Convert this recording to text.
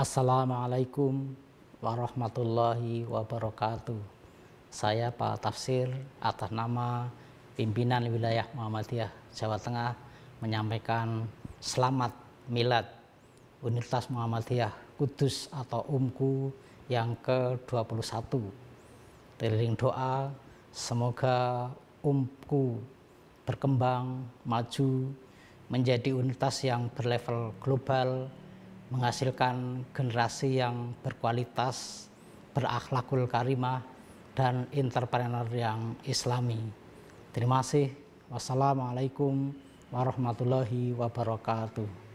Assalamualaikum warahmatullahi wabarakatuh. Saya Pak Tafsir atas nama pimpinan wilayah Muhammadiyah Jawa Tengah menyampaikan selamat milad Universitas Muhammadiyah Kudus atau UMKU yang ke-21. Teriring doa semoga UMKU berkembang, maju, menjadi universitas yang berlevel global, menghasilkan generasi yang berkualitas, berakhlakul karimah, dan entrepreneur yang islami. Terima kasih. Wassalamualaikum warahmatullahi wabarakatuh.